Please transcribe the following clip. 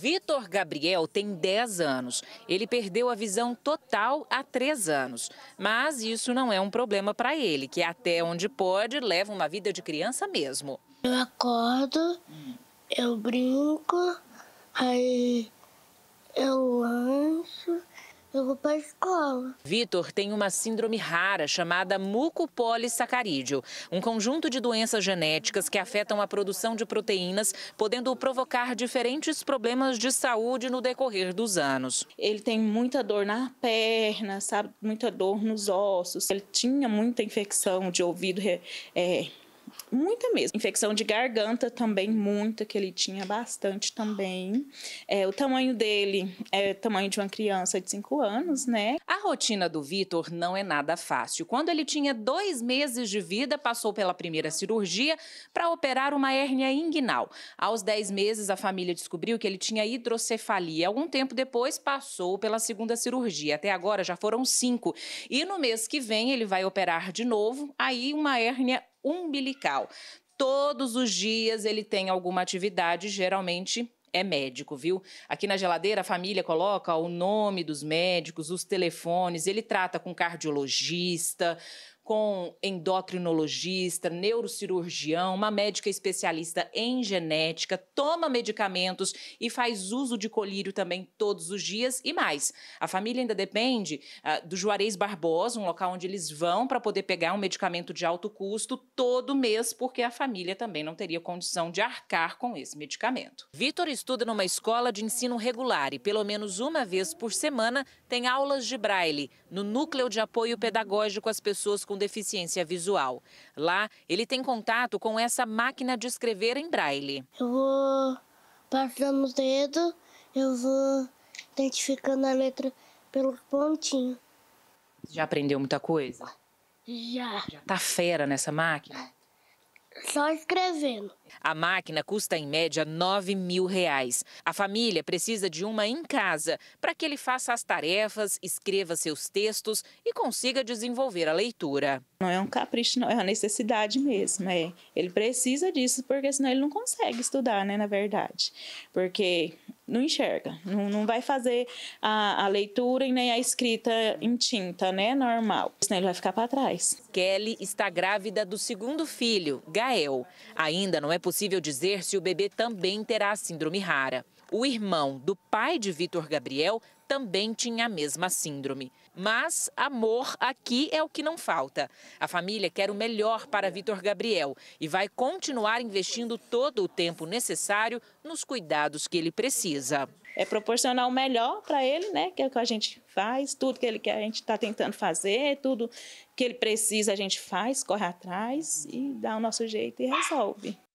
Vitor Gabriel tem 10 anos. Ele perdeu a visão total há 3 anos. Mas isso não é um problema para ele, que até onde pode leva uma vida de criança mesmo. Eu acordo, eu brinco, aí eu lanço, eu vou para a escola. Vitor tem uma síndrome rara chamada mucopolissacarídeo, um conjunto de doenças genéticas que afetam a produção de proteínas, podendo provocar diferentes problemas de saúde no decorrer dos anos. Ele tem muita dor na perna, sabe? Muita dor nos ossos. Ele tinha muita infecção de ouvido. É, Muita mesmo. Infecção de garganta também, muita, que ele tinha bastante também. É, o tamanho dele é o tamanho de uma criança de 5 anos, né? A rotina do Vitor não é nada fácil. Quando ele tinha dois meses de vida, passou pela primeira cirurgia para operar uma hérnia inguinal. Aos 10 meses, a família descobriu que ele tinha hidrocefalia. Algum tempo depois, passou pela segunda cirurgia. Até agora já foram cinco. E no mês que vem, ele vai operar de novo, aí uma hérnia umbilical. Todos os dias ele tem alguma atividade, geralmente é médico, viu? Aqui na geladeira a família coloca o nome dos médicos, os telefones, ele trata com cardiologista, com endocrinologista, neurocirurgião, uma médica especialista em genética, toma medicamentos e faz uso de colírio também todos os dias e mais. A família ainda depende ah, do Juarez Barbosa, um local onde eles vão para poder pegar um medicamento de alto custo todo mês, porque a família também não teria condição de arcar com esse medicamento. Vitor estuda numa escola de ensino regular e pelo menos uma vez por semana tem aulas de braille no núcleo de apoio pedagógico às pessoas com deficiência visual. Lá, ele tem contato com essa máquina de escrever em braille. Eu vou passando o dedo, eu vou identificando a letra pelo pontinho. Já aprendeu muita coisa? Já. Já tá fera nessa máquina? só escrevendo. A máquina custa em média 9 mil reais. A família precisa de uma em casa para que ele faça as tarefas, escreva seus textos e consiga desenvolver a leitura. Não é um capricho, não, é uma necessidade mesmo. É. Ele precisa disso, porque senão ele não consegue estudar, né, na verdade. Porque não enxerga, não, não vai fazer a, a, leitura e nem a escrita em tinta, né? Normal. Senão ele vai ficar para trás. Kelly está grávida do segundo filho, Gael. Ainda não é possível dizer se o bebê também terá síndrome rara. O irmão do pai de Vitor Gabriel também tinha a mesma síndrome. Mas amor aqui é o que não falta. A família quer o melhor para Vitor Gabriel e vai continuar investindo todo o tempo necessário nos cuidados que ele precisa. É proporcionar o melhor para ele, né? Que é o que a gente faz, tudo que ele quer, a gente está tentando fazer, tudo que ele precisa, a gente faz, corre atrás e dá o nosso jeito e resolve.